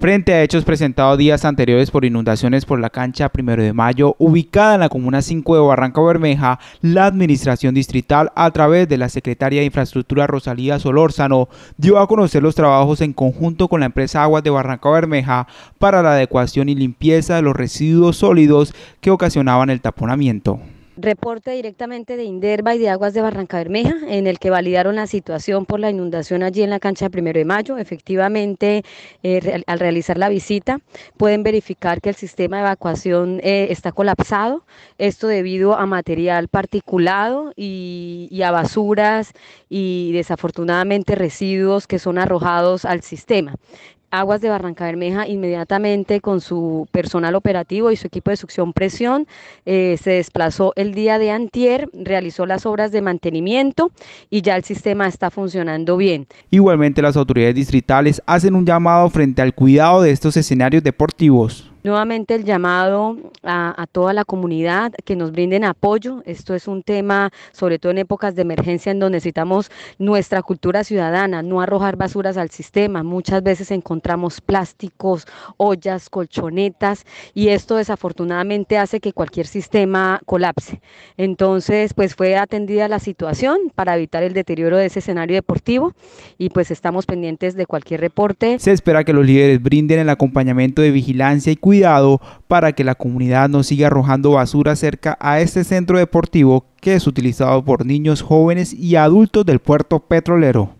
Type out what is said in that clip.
frente a hechos presentados días anteriores por inundaciones por la cancha Primero de Mayo, ubicada en la Comuna 5 de Barranca Bermeja, la Administración Distrital, a través de la Secretaria de Infraestructura Rosalía Solórzano, dio a conocer los trabajos en conjunto con la empresa Aguas de Barranca Bermeja para la adecuación y limpieza de los residuos sólidos que ocasionaban el taponamiento. Reporte directamente de Inderva y de Aguas de Barranca Bermeja, en el que validaron la situación por la inundación allí en la cancha primero de mayo. Efectivamente, eh, al realizar la visita, pueden verificar que el sistema de evacuación eh, está colapsado. Esto debido a material particulado y a basuras y desafortunadamente residuos que son arrojados al sistema. Aguas de Barranca Bermeja inmediatamente con su personal operativo y su equipo de succión presión eh, se desplazó el día de antier, realizó las obras de mantenimiento y ya el sistema está funcionando bien. Igualmente las autoridades distritales hacen un llamado frente al cuidado de estos escenarios deportivos. Nuevamente el llamado a, toda la comunidad que nos brinden apoyo. Esto es un tema, sobre todo en épocas de emergencia, en donde necesitamos nuestra cultura ciudadana, no arrojar basuras al sistema. Muchas veces encontramos plásticos, ollas, colchonetas y esto desafortunadamente hace que cualquier sistema colapse. Entonces, pues fue atendida la situación para evitar el deterioro de ese escenario deportivo y pues estamos pendientes de cualquier reporte. Se espera que los líderes brinden el acompañamiento de vigilancia y cuidado para que la comunidad no siga arrojando basura cerca a este centro deportivo que es utilizado por niños jóvenes y adultos del puerto petrolero.